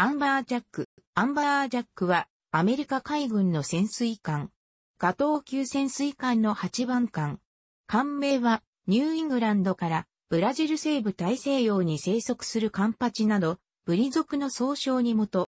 アンバージャック。アンバージャックは、アメリカ海軍の潜水艦。ガトー級潜水艦の8番艦。艦名は、ニューイングランドから、ブラジル西部大西洋に生息するカンパチなど、ブリ族の総称にもと。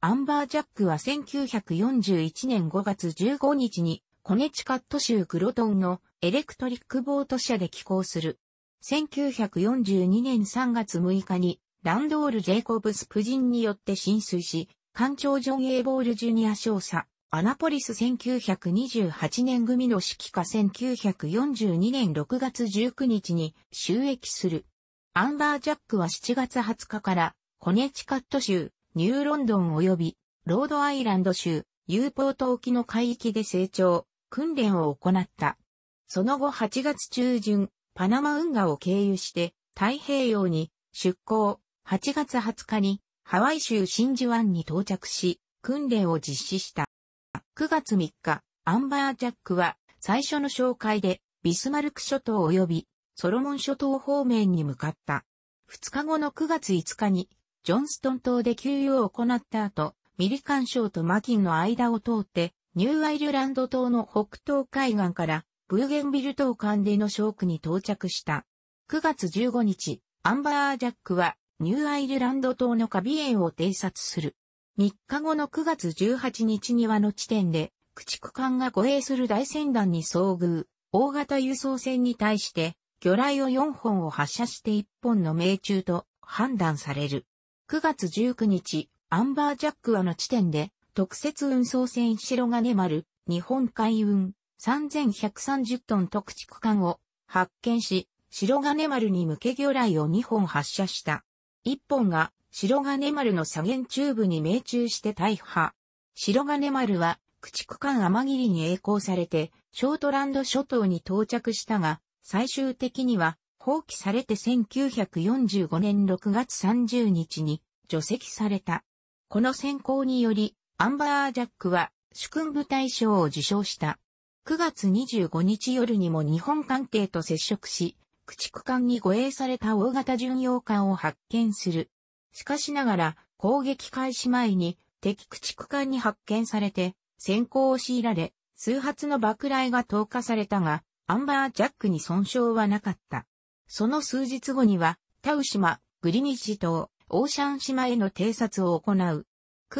アンバージャックは1941年5月15日に、コネチカット州グロトンのエレクトリックボート社で寄港する。1942年3月6日にランドール・ジェイコブス・プジンによって浸水し、艦長ジョン・エーボール・ジュニア少佐、アナポリス1928年組の指揮下1942年6月19日に収益する。アンバー・ジャックは7月20日から、コネチカット州、ニューロンドン及び、ロードアイランド州、ユーポート沖の海域で成長、訓練を行った。その後8月中旬、パナマ運河を経由して、太平洋に出港、8月20日にハワイ州真珠湾に到着し、訓練を実施した。9月3日、アンバージャックは最初の紹介でビスマルク諸島及びソロモン諸島方面に向かった。2日後の9月5日にジョンストン島で給油を行った後、ミリカン省とマキンの間を通ってニューアイルランド島の北東海岸からブーゲンビル島間でのショークに到着した。9月15日、アンバージャックはニューアイルランド島のカビ園を偵察する。3日後の9月18日にはの地点で、駆逐艦が護衛する大船団に遭遇、大型輸送船に対して、魚雷を4本を発射して1本の命中と判断される。9月19日、アンバージャックはの地点で、特設運送船白金丸、日本海運3130トン特畜艦を発見し、白金丸に向け魚雷を2本発射した。一本が白金丸の左舷中部に命中して大破。白金丸は駆逐艦天霧に栄光されてショートランド諸島に到着したが、最終的には放棄されて1945年6月30日に除籍された。この選考により、アンバージャックは主君部大賞を受賞した。9月25日夜にも日本艦艇と接触し、駆逐艦に護衛された大型巡洋艦を発見する。しかしながら、攻撃開始前に敵駆逐艦に発見されて、先行を強いられ、数発の爆雷が投下されたが、アンバージャックに損傷はなかった。その数日後には、タウ島、グリニッジ島、オーシャン島への偵察を行う。9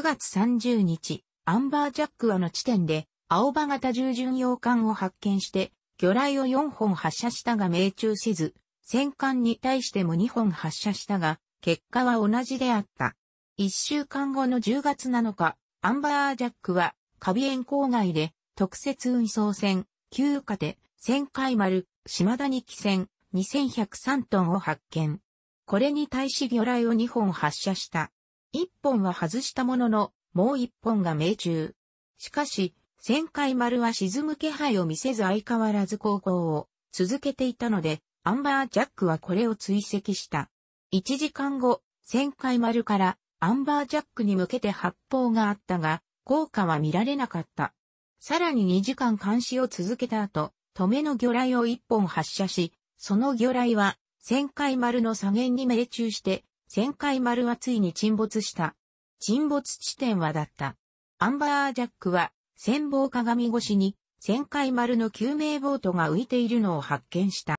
月30日、アンバージャックはの地点で、青葉型従巡洋艦を発見して、魚雷を4本発射したが命中せず、戦艦に対しても2本発射したが、結果は同じであった。1週間後の10月7日、アンバージャックは、カビエン郊外で、特設運送船、旧家で、戦海丸、島田日記船、2103トンを発見。これに対し魚雷を2本発射した。1本は外したものの、もう1本が命中。しかし、旋回丸は沈む気配を見せず相変わらず航行を続けていたので、アンバージャックはこれを追跡した。1時間後、旋回丸からアンバージャックに向けて発砲があったが、効果は見られなかった。さらに2時間監視を続けた後、止めの魚雷を1本発射し、その魚雷は、旋回丸の左舷に命中して、旋回丸はついに沈没した。沈没地点はだった。アンバージャックは船防鏡越しに、旋回丸の救命ボートが浮いているのを発見した。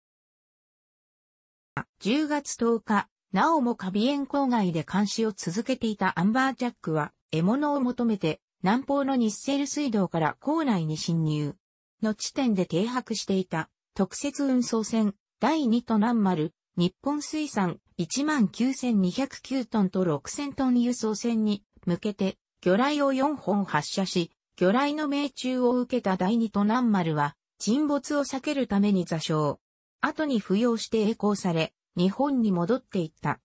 10月10日、なおもカビエン郊外で監視を続けていたアンバージャックは、獲物を求めて、南方のニッセル水道から港内に侵入。の地点で停泊していた、特設運送船、第2都南丸、日本水産19,209トンと6000トン輸送船に向けて魚雷を4本発射し、魚雷の命中を受けた第二都南丸は、沈没を避けるために座礁。後に扶養して栄光され、日本に戻っていった。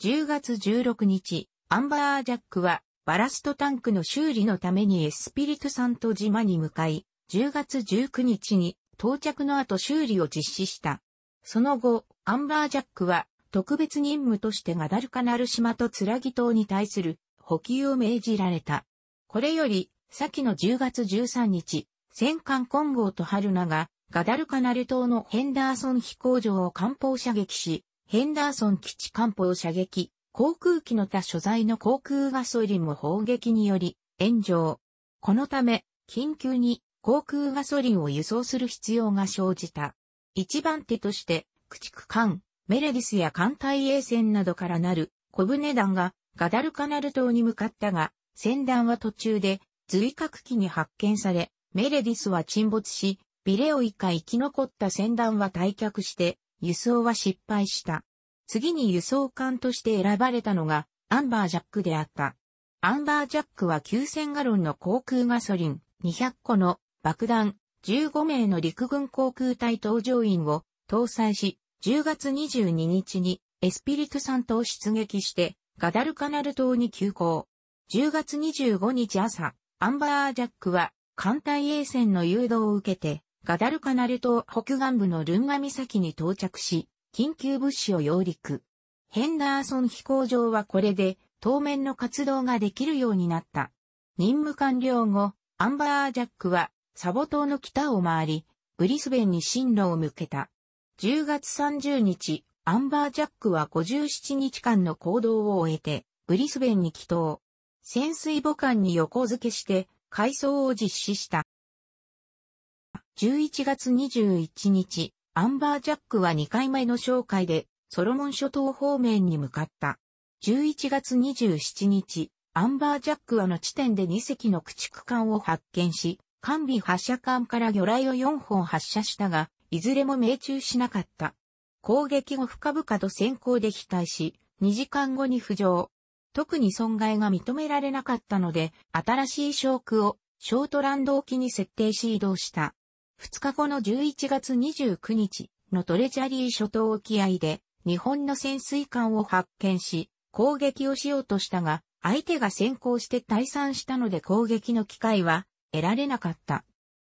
10月16日、アンバージャックは、バラストタンクの修理のためにエスピリトサント島に向かい、10月19日に到着の後修理を実施した。その後、アンバージャックは特別任務としてガダルカナル島とツラギ島に対する補給を命じられた。これより先の10月13日、戦艦金剛と春名が、ガダルカナル島のヘンダーソン飛行場を艦砲射撃し、ヘンダーソン基地艦砲射撃、航空機の他所在の航空ガソリンも砲撃により、炎上。このため、緊急に航空ガソリンを輸送する必要が生じた。一番手として、駆逐艦、メレディスや艦隊衛船などからなる小船団がガダルカナル島に向かったが、船団は途中で随格機に発見され、メレディスは沈没し、ビレオイカ生き残った船団は退却して、輸送は失敗した。次に輸送艦として選ばれたのが、アンバージャックであった。アンバージャックは9000ガロンの航空ガソリン、200個の爆弾、15名の陸軍航空隊搭乗員を搭載し、10月22日にエスピリトサントを出撃して、ガダルカナル島に急行。10月25日朝、アンバージャックは、艦隊衛船の誘導を受けて、ガダルカナル島北岸部のルンガ岬に到着し、緊急物資を揚陸。ヘンダーソン飛行場はこれで、当面の活動ができるようになった。任務完了後、アンバージャックは、サボ島の北を回り、ブリスベンに進路を向けた。10月30日、アンバージャックは57日間の行動を終えて、ブリスベンに帰島。潜水母艦に横付けして改装を実施した。11月21日、アンバージャックは2回目の紹介でソロモン諸島方面に向かった。11月27日、アンバージャックはの地点で2隻の駆逐艦を発見し、完備発射艦から魚雷を4本発射したが、いずれも命中しなかった。攻撃後深々と先行で飛退し、2時間後に浮上。特に損害が認められなかったので、新しいークをショートランド沖に設定し移動した。2日後の11月29日のトレジャリー諸島沖合で、日本の潜水艦を発見し、攻撃をしようとしたが、相手が先行して退散したので攻撃の機会は得られなかった。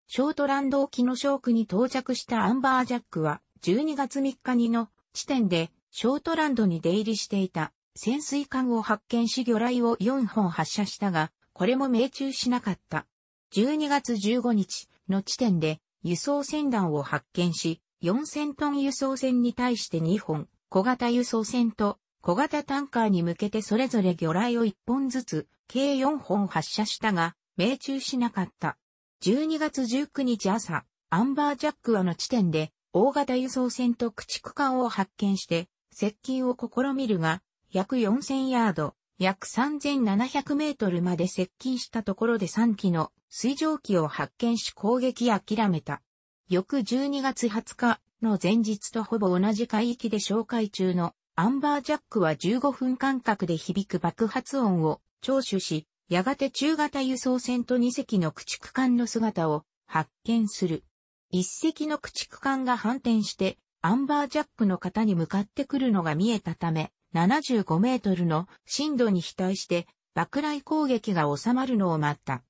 ショートランド沖のショークに到着したアンバージャックは12月3日にの地点でショートランドに出入りしていた。潜水艦を発見し魚雷を4本発射したが、これも命中しなかった。12月15日の地点で輸送船団を発見し、4000トン輸送船に対して2本、小型輸送船と小型タンカーに向けてそれぞれ魚雷を1本ずつ、計4本発射したが、命中しなかった。12月19日朝、アンバージャックはの地点で、大型輸送船と駆逐艦を発見して、接近を試みるが、約4000ヤード、約3700メートルまで接近したところで3機の水蒸気を発見し攻撃諦めた。翌12月20日の前日とほぼ同じ海域で紹介中のアンバージャックは15分間隔で響く爆発音を聴取し、やがて中型輸送船と2隻の駆逐艦の姿を発見する。1隻の駆逐艦が反転してアンバージャックの方に向かってくるのが見えたため、75メートルの震度に比対して爆雷攻撃が収まるのを待った。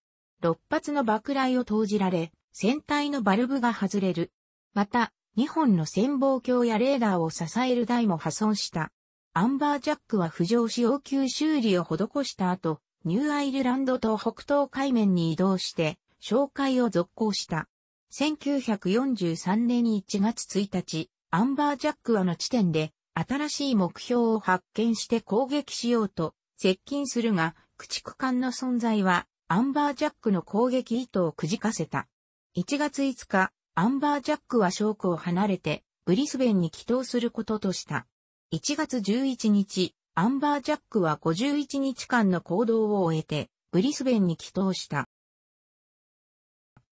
6発の爆雷を投じられ、船体のバルブが外れる。また、2本の潜望鏡やレーダーを支える台も破損した。アンバージャックは浮上し応急修理を施した後、ニューアイルランド島北東海面に移動して、紹介を続行した。1943年1月1日、アンバージャックはの地点で、新しい目標を発見して攻撃しようと接近するが、駆逐艦の存在は、アンバージャックの攻撃意図をくじかせた。1月5日、アンバージャックはショークを離れて、ブリスベンに帰投することとした。1月11日、アンバージャックは51日間の行動を終えて、ブリスベンに帰投した。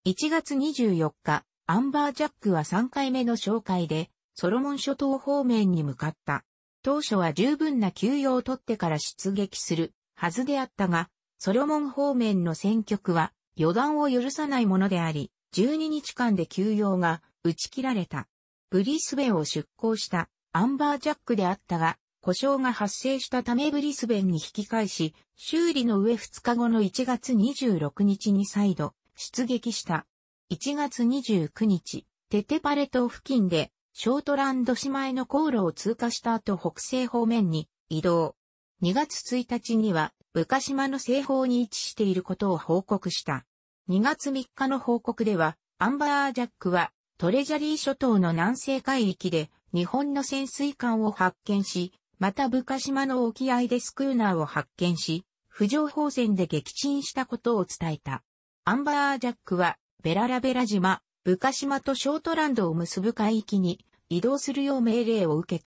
1月24日、アンバージャックは3回目の紹介で、ソロモン諸島方面に向かった。当初は十分な休養を取ってから出撃するはずであったが、ソロモン方面の戦局は予断を許さないものであり、12日間で休養が打ち切られた。ブリスベンを出港したアンバージャックであったが、故障が発生したためブリスベンに引き返し、修理の上2日後の1月26日に再度出撃した。1月29日、テテパレ島付近でショートランド姉妹の航路を通過した後北西方面に移動。2月1日には、ブカ島の西方に位置していることを報告した。2月3日の報告では、アンバージャックは、トレジャリー諸島の南西海域で、日本の潜水艦を発見し、またブカ島の沖合でスクーナーを発見し、浮上方戦で撃沈したことを伝えた。アンバージャックは、ベララベラ島、部下島とショートランドを結ぶ海域に移動するよう命令を受け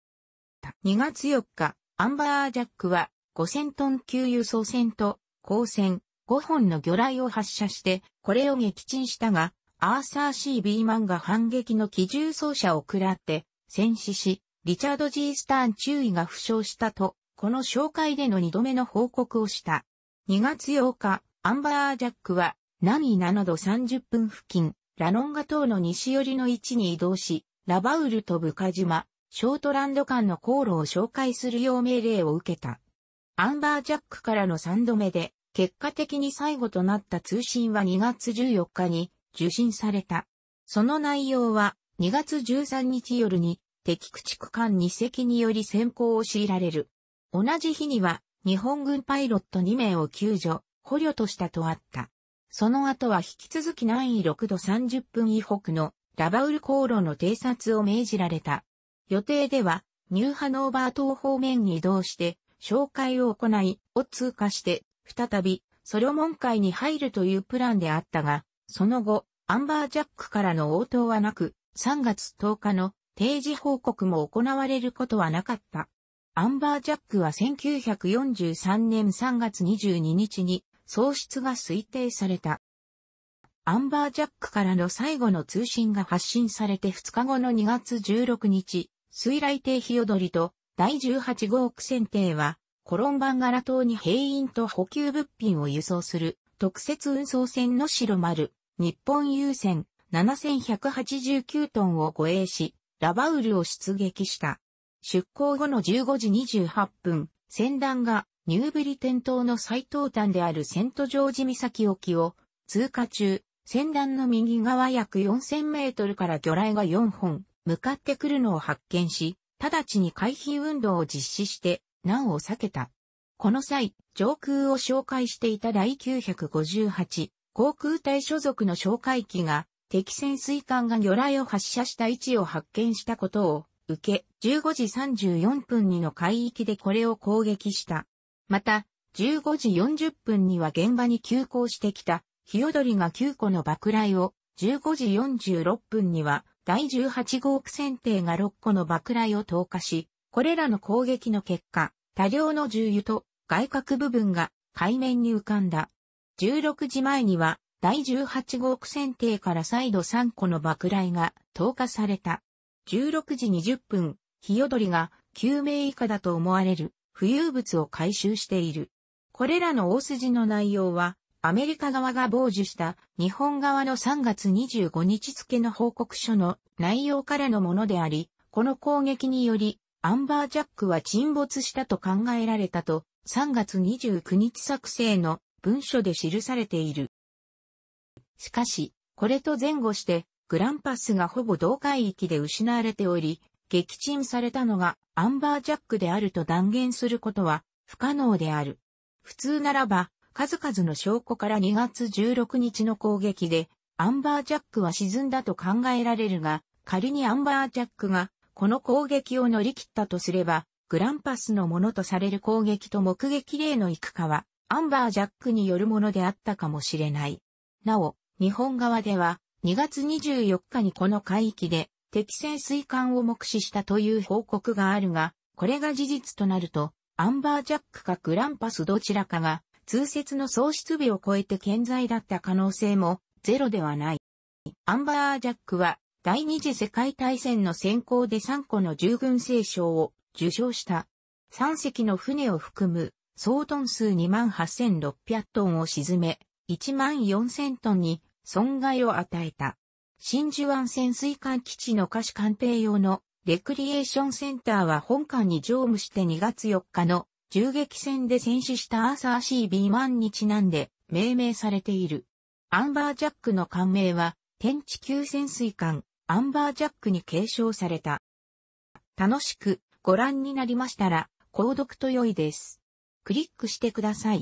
た。2月4日、アンバージャックは5000トン級輸送船と光船5本の魚雷を発射して、これを撃沈したが、アーサー・シー・ビーマンが反撃の機銃奏者を食らって、戦死し、リチャード・ G・ スターン注意が負傷したと、この紹介での2度目の報告をした。2月8日、アンバー・ジャックは、波7度30分付近、ラノンガ島の西寄りの位置に移動し、ラバウルとブカ島、ショートランド間の航路を紹介するよう命令を受けた。アンバージャックからの3度目で、結果的に最後となった通信は2月14日に受信された。その内容は2月13日夜に敵駆逐艦2隻により先行を強いられる。同じ日には日本軍パイロット2名を救助、捕虜としたとあった。その後は引き続き南緯6度30分以北のラバウル航路の偵察を命じられた。予定では、ニューハノーバー島方面に移動して、紹介を行い、を通過して、再び、ソロモン海に入るというプランであったが、その後、アンバージャックからの応答はなく、3月10日の定時報告も行われることはなかった。アンバージャックは1943年3月22日に喪失が推定された。アンバージャックからの最後の通信が発信されて2日後の2月16日、水雷艇ヒヨドリと第18号区船艇は、コロンバンガラ島に兵員と補給物品を輸送する特設運送船の白丸、日本郵船7189トンを護衛し、ラバウルを出撃した。出港後の15時28分、船団がニューブリテン島の最東端であるセントジョージ岬沖を通過中、船団の右側約4000メートルから魚雷が4本向かってくるのを発見し、直ちに回避運動を実施して難を避けた。この際、上空を紹介していた第958航空隊所属の哨戒機が敵潜水艦が魚雷を発射した位置を発見したことを受け、15時34分にの海域でこれを攻撃した。また、15時40分には現場に急行してきた、ヒヨドリが9個の爆雷を、15時46分には、第18号区船艇が6個の爆雷を投下し、これらの攻撃の結果、多量の重油と外角部分が海面に浮かんだ。16時前には、第18号区船艇から再度3個の爆雷が投下された。16時20分、ヒヨドリが9名以下だと思われる浮遊物を回収している。これらの大筋の内容は、アメリカ側が傍受した日本側の3月25日付の報告書の内容からのものであり、この攻撃により、アンバージャックは沈没したと考えられたと、3月29日作成の文書で記されている。しかし、これと前後して、グランパスがほぼ同海域で失われており、撃沈されたのがアンバージャックであると断言することは不可能である。普通ならば、数々の証拠から2月16日の攻撃で、アンバージャックは沈んだと考えられるが、仮にアンバージャックがこの攻撃を乗り切ったとすれば、グランパスのものとされる攻撃と目撃例のいくかは、アンバージャックによるものであったかもしれない。なお、日本側では、2月24日にこの海域で、適正水管を目視したという報告があるが、これが事実となると、アンバージャックかグランパスどちらかが、通説の喪失日を超えて健在だった可能性もゼロではない。アンバージャックは、第二次世界大戦の先行で3個の従軍聖賞を受賞した。3隻の船を含む総トン数28,600トンを沈め、14,000トンに損害を与えた。真珠湾潜水艦基地の下士艦艇用のレクリエーションセンターは本館に乗務して2月4日の銃撃戦で戦死したアーサー C・ b 1マンにちなんで命名されている。アンバージャックの艦名は天地級潜水艦アンバージャックに継承された。楽しくご覧になりましたら購読と良いです。クリックしてください。